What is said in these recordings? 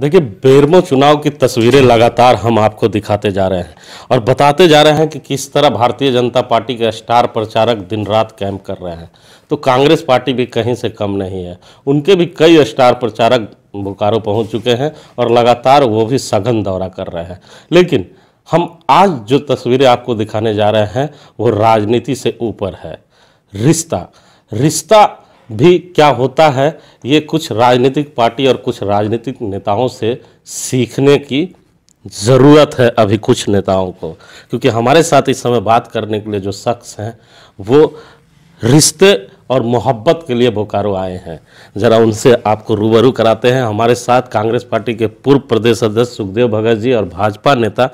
देखिए बेरमो चुनाव की तस्वीरें लगातार हम आपको दिखाते जा रहे हैं और बताते जा रहे हैं कि किस तरह भारतीय जनता पार्टी के स्टार प्रचारक दिन रात कैंप कर रहे हैं तो कांग्रेस पार्टी भी कहीं से कम नहीं है उनके भी कई स्टार प्रचारक बोकारो पहुंच चुके हैं और लगातार वो भी सघन दौरा कर रहे हैं लेकिन हम आज जो तस्वीरें आपको दिखाने जा रहे हैं वो राजनीति से ऊपर है रिश्ता रिश्ता भी क्या होता है ये कुछ राजनीतिक पार्टी और कुछ राजनीतिक नेताओं से सीखने की ज़रूरत है अभी कुछ नेताओं को क्योंकि हमारे साथ इस समय बात करने के लिए जो शख्स हैं वो रिश्ते और मोहब्बत के लिए बोकारो आए हैं ज़रा उनसे आपको रूबरू कराते हैं हमारे साथ कांग्रेस पार्टी के पूर्व प्रदेश अध्यक्ष सुखदेव भगत जी और भाजपा नेता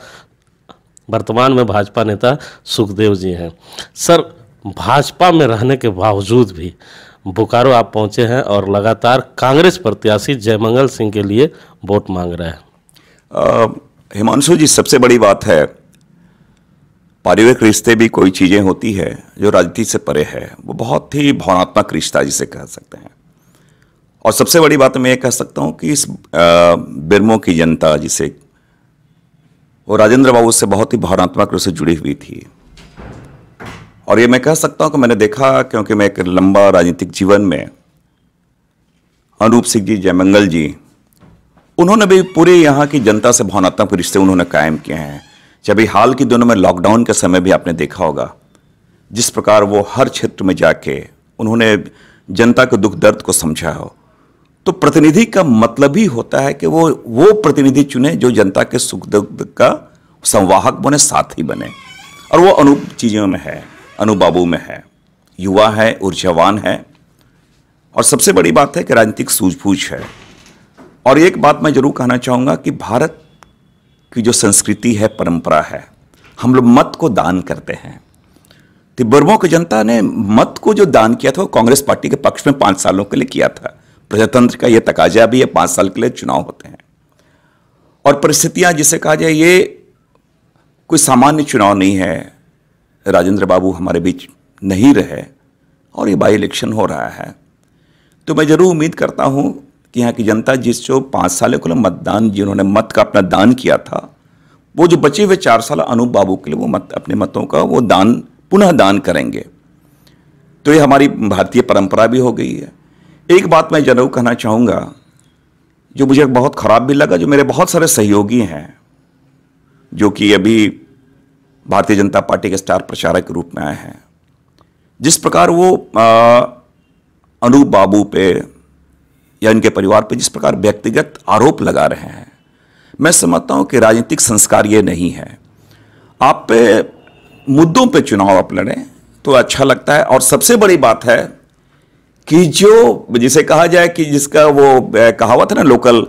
वर्तमान में भाजपा नेता सुखदेव जी हैं सर भाजपा में रहने के बावजूद भी बोकारो आप पहुंचे हैं और लगातार कांग्रेस प्रत्याशी जयमंगल सिंह के लिए वोट मांग रहे हैं हिमांशु जी सबसे बड़ी बात है पारिवारिक रिश्ते भी कोई चीज़ें होती है जो राजनीति से परे है वो बहुत ही भावनात्मक रिश्ता जिसे कह सकते हैं और सबसे बड़ी बात मैं ये कह सकता हूँ कि इस बिरमो की जनता जिसे वो राजेंद्र बाबू से बहुत ही भावनात्मक रूप से जुड़ी हुई थी और ये मैं कह सकता हूं कि मैंने देखा क्योंकि मैं एक लंबा राजनीतिक जीवन में अनूप सिंह जी जयमंगल जी उन्होंने भी पूरे यहाँ की जनता से भावनात्मक रिश्ते उन्होंने कायम किए हैं जब हाल के दिनों में लॉकडाउन के समय भी आपने देखा होगा जिस प्रकार वो हर क्षेत्र में जाके उन्होंने जनता के दुख दर्द को समझा हो तो प्रतिनिधि का मतलब ही होता है कि वो वो प्रतिनिधि चुने जो जनता के सुख दुख का संवाहक बने साथी बने और वो अनूप चीज़ों में है अनुबाबू में है युवा है ऊर्जावान है और सबसे बड़ी बात है कि राजनीतिक सूझबूझ है और एक बात मैं जरूर कहना चाहूँगा कि भारत की जो संस्कृति है परंपरा है हम लोग मत को दान करते हैं तो बर्मों की जनता ने मत को जो दान किया था वो कांग्रेस पार्टी के पक्ष में पाँच सालों के लिए किया था प्रजातंत्र का यह तकाजा भी है पाँच साल के लिए चुनाव होते हैं और परिस्थितियाँ जिसे कहा जाए ये कोई सामान्य चुनाव नहीं है राजेंद्र बाबू हमारे बीच नहीं रहे और ये बाई इलेक्शन हो रहा है तो मैं ज़रूर उम्मीद करता हूँ कि यहाँ की जनता जिस जो पाँच साल को मतदान जिन्होंने मत का अपना दान किया था वो जो बचे हुए चार साल अनूप बाबू के लिए वो मत अपने मतों का वो दान पुनः दान करेंगे तो ये हमारी भारतीय परंपरा भी हो गई है एक बात मैं जरूर कहना चाहूँगा जो मुझे बहुत ख़राब भी लगा जो मेरे बहुत सारे सहयोगी हैं जो कि अभी भारतीय जनता पार्टी के स्टार प्रचारक के रूप में आए हैं जिस प्रकार वो अनूप बाबू पे या इनके परिवार पे जिस प्रकार व्यक्तिगत आरोप लगा रहे हैं मैं समझता हूँ कि राजनीतिक संस्कार ये नहीं है आप पे मुद्दों पे चुनाव आप लड़ें तो अच्छा लगता है और सबसे बड़ी बात है कि जो जिसे कहा जाए कि जिसका वो कहावत है ना लोकल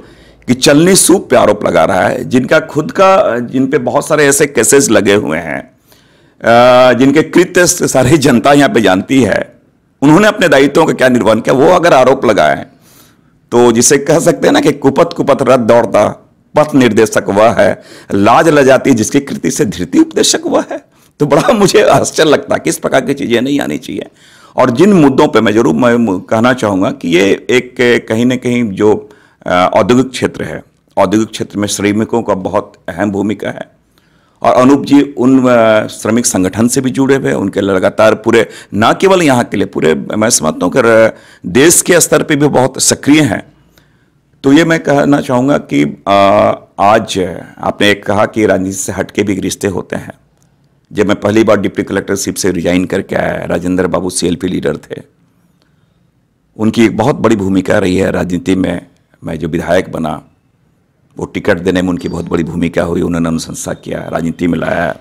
कि चलनी सूप पे आरोप लगा रहा है जिनका खुद का जिन पे बहुत सारे ऐसे केसेस लगे हुए हैं जिनके कृत्य सारी जनता यहाँ पे जानती है उन्होंने अपने दायित्वों का क्या निर्वहन किया वो अगर आरोप लगाए तो जिसे कह सकते हैं ना कि कुपत कुपत रथ दौड़ता पथ निर्देशक वह है लाज लजाती जिसकी कृति से धृति उपदेशक वह है तो बड़ा मुझे आश्चर्य लगता है किस प्रकार की चीज़ें नहीं आनी चाहिए और जिन मुद्दों पे मैं जरूर मैं कहना चाहूंगा कि ये एक कहीं ना कहीं जो औद्योगिक क्षेत्र है औद्योगिक क्षेत्र में श्रमिकों का बहुत अहम भूमिका है और अनूप जी उन श्रमिक संगठन से भी जुड़े हुए उनके लगातार पूरे ना केवल यहाँ के लिए पूरे मैं समझता हूँ कि देश के स्तर पर भी बहुत सक्रिय हैं तो ये मैं कहना चाहूँगा कि आज आपने एक कहा कि राजनीति से हट के भी रिश्ते होते हैं जब मैं पहली बार डिप्टी कलेक्टरशिप से रिजाइन करके आया राजेंद्र बाबू सी लीडर थे उनकी एक बहुत बड़ी भूमिका रही है राजनीति में मैं जो विधायक बना वो टिकट देने में उनकी बहुत बड़ी भूमिका हुई उन्होंने अनुशंसा किया राजनीति में लाया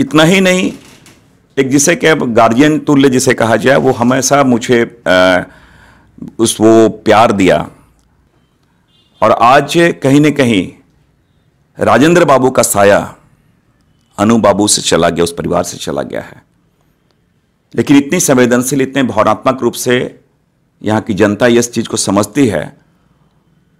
इतना ही नहीं एक जिसे कि अब गार्जियन तुल्य जिसे कहा जाए वो हमेशा मुझे आ, उस वो प्यार दिया और आज कहीं ना कहीं राजेंद्र बाबू का साया अनु बाबू से चला गया उस परिवार से चला गया है लेकिन इतनी संवेदनशील इतने भावनात्मक रूप से यहाँ की जनता इस चीज़ को समझती है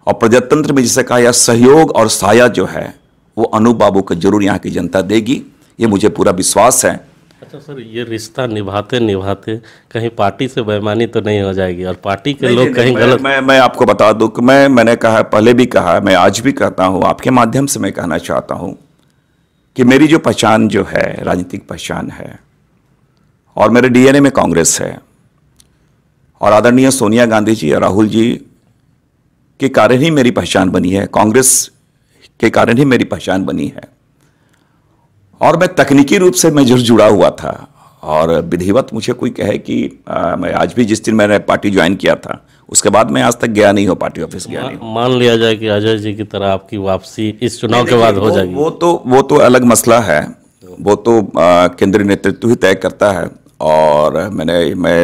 और प्रजातंत्र में जिसे कहा यह सहयोग और साया जो है वो अनु बाबू को जरूर यहाँ की जनता देगी ये मुझे पूरा विश्वास है अच्छा सर ये रिश्ता निभाते निभाते कहीं पार्टी से बेईमानी तो नहीं हो जाएगी और पार्टी के लोग कहीं मैं, गलत मैं मैं आपको बता दूं कि मैं मैंने कहा पहले भी कहा मैं आज भी कहता हूं आपके माध्यम से मैं कहना चाहता हूं कि मेरी जो पहचान जो है राजनीतिक पहचान है और मेरे डीएनए में कांग्रेस है और आदरणीय सोनिया गांधी जी राहुल जी के कारण ही मेरी पहचान बनी है कांग्रेस के कारण ही मेरी पहचान बनी है और मैं तकनीकी रूप से मैं जुड़ा हुआ था और विधिवत मुझे कोई कहे कि आ, मैं आज भी जिस दिन मैंने पार्टी ज्वाइन किया था उसके बाद मैं आज तक गया नहीं हो पार्टी ऑफिस गया नहीं मान लिया जाए कि अजय जी की तरह आपकी वापसी इस चुनाव के बाद हो जाएगी वो तो वो तो अलग मसला है वो तो केंद्रीय नेतृत्व ही तय करता है और मैंने मैं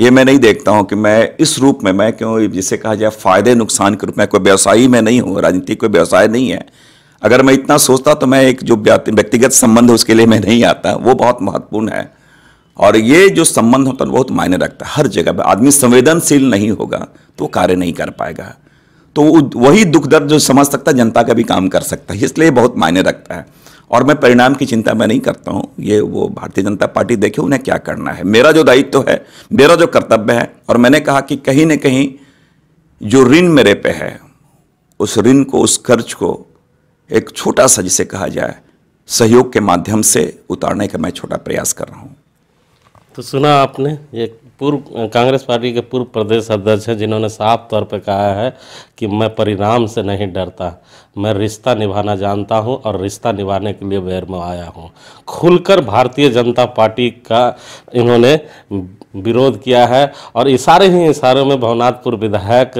ये मैं नहीं देखता हूँ कि मैं इस रूप में मैं क्यों जिसे कहा जाए फ़ायदे नुकसान के रूप में कोई व्यवसायी मैं नहीं हूँ राजनीति कोई व्यवसाय नहीं है अगर मैं इतना सोचता तो मैं एक जो व्यक्तिगत संबंध उसके लिए मैं नहीं आता वो बहुत महत्वपूर्ण है और ये जो संबंध होता है बहुत मायने रखता है हर जगह पर आदमी संवेदनशील नहीं होगा तो कार्य नहीं कर पाएगा तो वही दुख दर्द जो समझ सकता है जनता का भी काम कर सकता है इसलिए बहुत मायने रखता है और मैं परिणाम की चिंता मैं नहीं करता हूँ ये वो भारतीय जनता पार्टी देखे उन्हें क्या करना है मेरा जो दायित्व तो है मेरा जो कर्तव्य है और मैंने कहा कि कहीं ना कहीं जो ऋण मेरे पे है उस ऋण को उस कर्ज को एक छोटा सा जिसे कहा जाए सहयोग के माध्यम से उतारने का मैं छोटा प्रयास कर रहा हूँ तो सुना आपने ये पूर्व कांग्रेस पार्टी के पूर्व प्रदेश अध्यक्ष हैं जिन्होंने साफ तौर पर कहा है कि मैं परिणाम से नहीं डरता मैं रिश्ता निभाना जानता हूं और रिश्ता निभाने के लिए वैर में आया हूं खुलकर भारतीय जनता पार्टी का इन्होंने विरोध किया है और इशारे ही इशारों में भवनाथपुर विधायक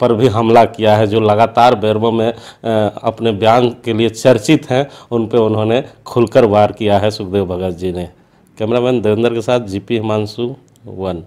पर भी हमला किया है जो लगातार बैरमो में अपने बयान के लिए चर्चित हैं उन पर उन्होंने खुलकर वार किया है सुखदेव भगत जी ने कैमरामैन देवेंद्र के साथ जीपी हिमांशु वन